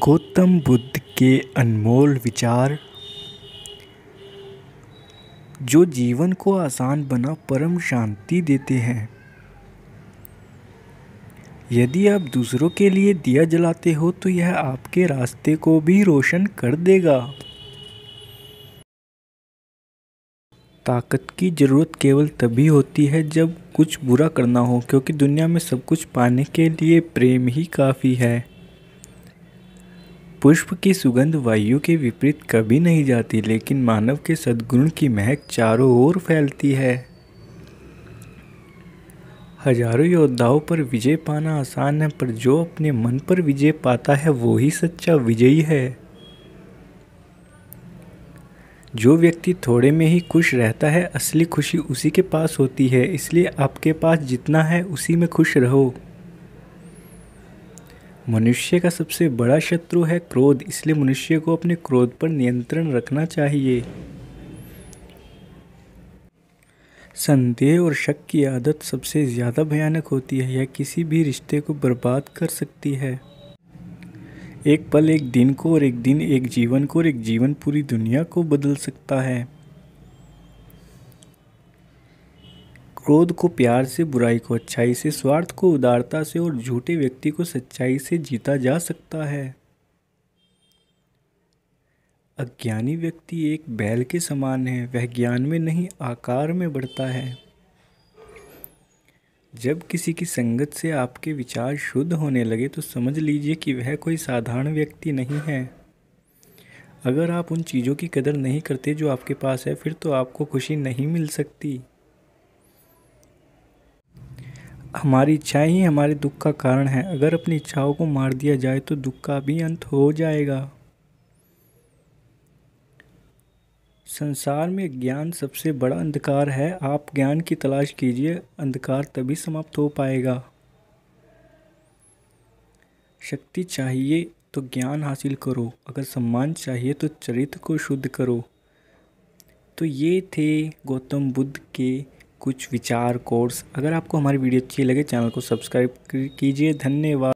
गौतम बुद्ध के अनमोल विचार जो जीवन को आसान बना परम शांति देते हैं यदि आप दूसरों के लिए दिया जलाते हो तो यह आपके रास्ते को भी रोशन कर देगा ताकत की ज़रूरत केवल तभी होती है जब कुछ बुरा करना हो क्योंकि दुनिया में सब कुछ पाने के लिए प्रेम ही काफ़ी है पुष्प की सुगंध वायु के विपरीत कभी नहीं जाती लेकिन मानव के सद्गुण की महक चारों ओर फैलती है हजारों योद्धाओं पर विजय पाना आसान है पर जो अपने मन पर विजय पाता है वो ही सच्चा विजयी है जो व्यक्ति थोड़े में ही खुश रहता है असली खुशी उसी के पास होती है इसलिए आपके पास जितना है उसी में खुश रहो मनुष्य का सबसे बड़ा शत्रु है क्रोध इसलिए मनुष्य को अपने क्रोध पर नियंत्रण रखना चाहिए संदेह और शक की आदत सबसे ज़्यादा भयानक होती है यह किसी भी रिश्ते को बर्बाद कर सकती है एक पल एक दिन को और एक दिन एक जीवन को और एक जीवन पूरी दुनिया को बदल सकता है क्रोध को प्यार से बुराई को अच्छाई से स्वार्थ को उदारता से और झूठे व्यक्ति को सच्चाई से जीता जा सकता है अज्ञानी व्यक्ति एक बैल के समान है वह ज्ञान में नहीं आकार में बढ़ता है जब किसी की संगत से आपके विचार शुद्ध होने लगे तो समझ लीजिए कि वह कोई साधारण व्यक्ति नहीं है अगर आप उन चीज़ों की कदर नहीं करते जो आपके पास है फिर तो आपको खुशी नहीं मिल सकती हमारी इच्छाएं ही हमारे दुख का कारण है अगर अपनी इच्छाओं को मार दिया जाए तो दुख का भी अंत हो जाएगा संसार में ज्ञान सबसे बड़ा अंधकार है आप ज्ञान की तलाश कीजिए अंधकार तभी समाप्त हो पाएगा शक्ति चाहिए तो ज्ञान हासिल करो अगर सम्मान चाहिए तो चरित्र को शुद्ध करो तो ये थे गौतम बुद्ध के कुछ विचार कोर्स अगर आपको हमारी वीडियो अच्छी लगे चैनल को सब्सक्राइब कीजिए धन्यवाद